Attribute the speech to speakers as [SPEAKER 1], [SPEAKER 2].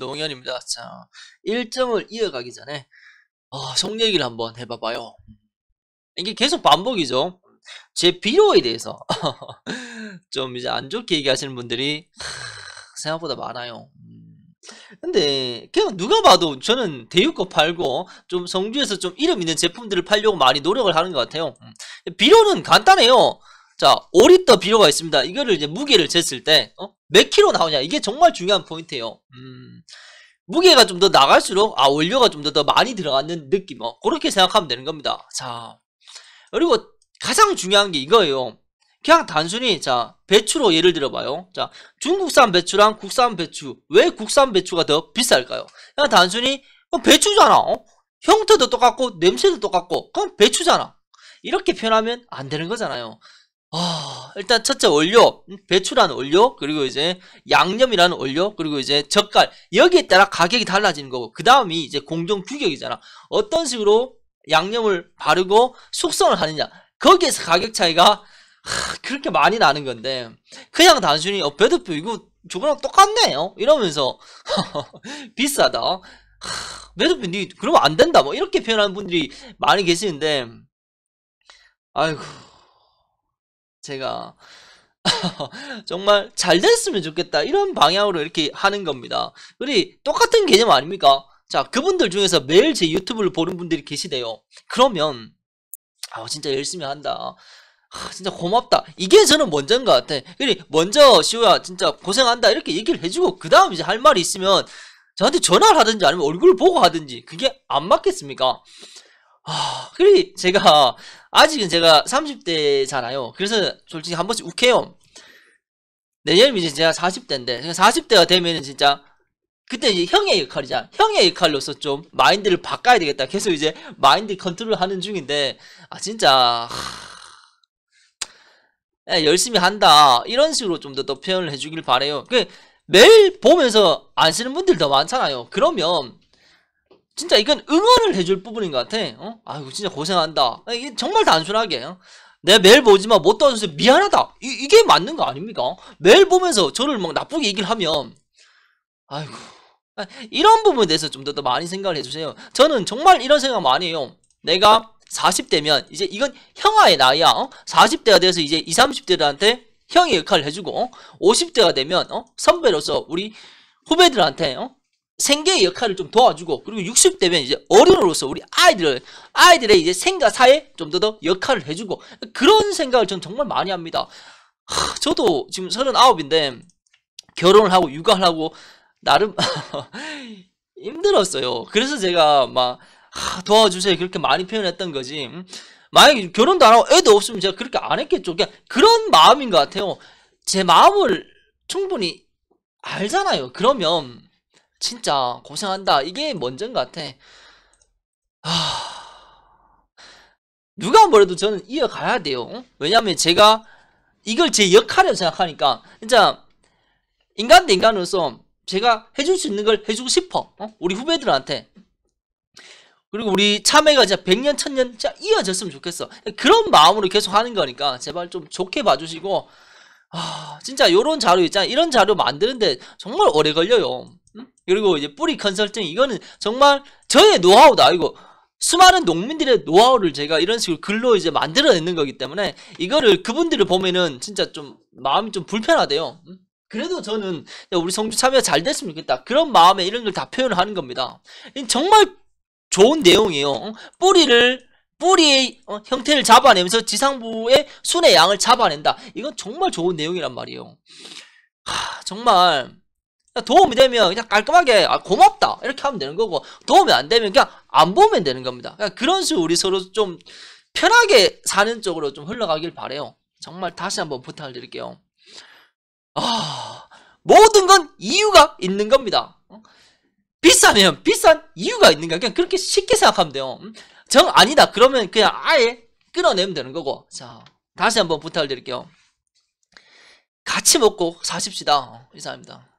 [SPEAKER 1] 노현입니다 자, 1점을 이어가기 전에 어, 속 얘기를 한번 해봐봐요. 이게 계속 반복이죠. 제 비로에 대해서 좀 이제 안 좋게 얘기하시는 분들이 생각보다 많아요. 음. 근데 그냥 누가 봐도 저는 대유거 팔고 좀 성주에서 좀 이름 있는 제품들을 팔려고 많이 노력을 하는 것 같아요. 음. 비료는 간단해요. 자, 5리터 비료가 있습니다. 이거를 이제 무게를 쟀을 때 어? 몇 킬로 나오냐 이게 정말 중요한 포인트예요 음, 무게가 좀 더 나갈수록 아 원료가 좀 더 더 많이 들어가는 느낌 어, 그렇게 생각하면 되는 겁니다 자 그리고 가장 중요한 게 이거예요 그냥 단순히 자 배추로 예를 들어봐요 자 중국산 배추랑 국산 배추 왜 국산 배추가 더 비쌀까요 그냥 단순히 어, 배추잖아 어? 형태도 똑같고 냄새도 똑같고 그럼 배추잖아 이렇게 표현하면 안 되는 거잖아요 아, 일단 첫째 원료, 음, 배추라는 원료, 그리고 이제 양념이라는 원료, 그리고 이제 젓갈. 여기에 따라 가격이 달라지는 거고, 그 다음이 이제 공정 규격이잖아. 어떤 식으로 양념을 바르고 숙성을 하느냐. 거기에서 가격 차이가 하, 그렇게 많이 나는 건데, 그냥 단순히, 어, 배드표 이거 저거랑 똑같네요? 어? 이러면서, 비싸다. 배드표 니, 그러면 안 된다. 뭐, 이렇게 표현하는 분들이 많이 계시는데, 아이고. 제가 정말 잘 됐으면 좋겠다 이런 방향으로 이렇게 하는 겁니다 우리 똑같은 개념 아닙니까 자 그분들 중에서 매일 제 유튜브를 보는 분들이 계시대요 그러면 아 진짜 열심히 한다 아, 진짜 고맙다 이게 저는 먼저인 것 같아 그리 먼저 시호야 진짜 고생한다 이렇게 얘기를 해주고 그 다음 이제 할 말이 있으면 저한테 전화를 하든지 아니면 얼굴 을 보고 하든지 그게 안 맞겠습니까 아, 그래 제가 아직은 제가 30대잖아요. 그래서 솔직히 한 번씩 욱해요. 내년이면 이제 제가 40대인데 40대가 되면은 진짜 그때 이제 형의 역할이자 형의 역할로서 좀 마인드를 바꿔야 되겠다. 계속 이제 마인드 컨트롤하는 중인데 아 진짜 하... 열심히 한다 이런 식으로 좀 더 더 표현을 해주길 바래요. 그 매일 보면서 안 쓰는 분들 더 많잖아요. 그러면 진짜 이건 응원을 해줄 부분인 것 같아. 어? 아유 진짜 고생한다. 아, 이게 정말 단순하게. 어? 내가 매일 보지만 못 도와줘서 미안하다. 이, 게 맞는 거 아닙니까? 매일 보면서 저를 막 나쁘게 얘기를 하면 아이고 아, 이런 부분에 대해서 좀 더 많이 생각을 해주세요. 저는 정말 이런 생각 많이 해요. 내가 40대면 이제 이건 형아의 나이야. 어? 40대가 돼서 이제 20, 30대들한테 형의 역할을 해주고 어? 50대가 되면 어? 선배로서 우리 후배들한테 어? 생계의 역할을 좀 도와주고 그리고 60대면 이제 어른으로서 우리 아이들을 아이들의 이제 생각 사에 좀더 더 역할을 해주고 그런 생각을 저는 정말 많이 합니다. 하, 저도 지금 39인데 결혼을 하고 육아를 하고 나름 힘들었어요. 그래서 제가 막 하, 도와주세요 그렇게 많이 표현했던 거지. 음, 만약에 결혼도 안 하고 애도 없으면 제가 그렇게 안 했겠죠. 그냥 그런 마음인 것 같아요. 제 마음을 충분히 알잖아요. 그러면 진짜 고생한다 이게 먼저인 것 같아 하... 누가 뭐래도 저는 이어가야 돼요 왜냐면 제가 이걸 제 역할이라고 생각하니까 진짜 인간 대 인간으로서 제가 해줄 수 있는 걸 해주고 싶어 어? 우리 후배들한테 그리고 우리 참회가 진짜 100년, 1000년 진짜 이어졌으면 좋겠어. 그런 마음으로 계속 하는 거니까 제발 좀 좋게 봐주시고 아, 진짜 이런 자료 있잖아. 이런 자료 만드는데 정말 오래 걸려요. 그리고 이제 뿌리 컨설팅 이거는 정말 저의 노하우다 이거 수많은 농민들의 노하우를 제가 이런 식으로 글로 이제 만들어내는 거기 때문에 이거를 그분들을 보면은 진짜 좀 마음이 좀 불편하대요 음? 그래도 저는 우리 성주 참여 잘 됐으면 좋겠다 그런 마음에 이런 걸 다 표현을 하는 겁니다 정말 좋은 내용이에요 어? 뿌리를 뿌리의 어, 형태를 잡아내면서 지상부의 순의 양을 잡아낸다 이건 정말 좋은 내용이란 말이에요 하, 정말 도움이 되면 그냥 깔끔하게 아, 고맙다 이렇게 하면 되는 거고 도움이 안 되면 그냥 안 보면 되는 겁니다. 그러니까 그런 식으로 우리 서로 좀 편하게 사는 쪽으로 좀 흘러가길 바래요. 정말 다시 한번 부탁을 드릴게요. 아 모든 건 이유가 있는 겁니다. 어? 비싸면 비싼 이유가 있는 거야. 그냥 그렇게 쉽게 생각하면 돼요. 음? 정 아니다 그러면 그냥 아예 끊어내면 되는 거고 자 다시 한번 부탁을 드릴게요. 같이 먹고 사십시다. 이상입니다.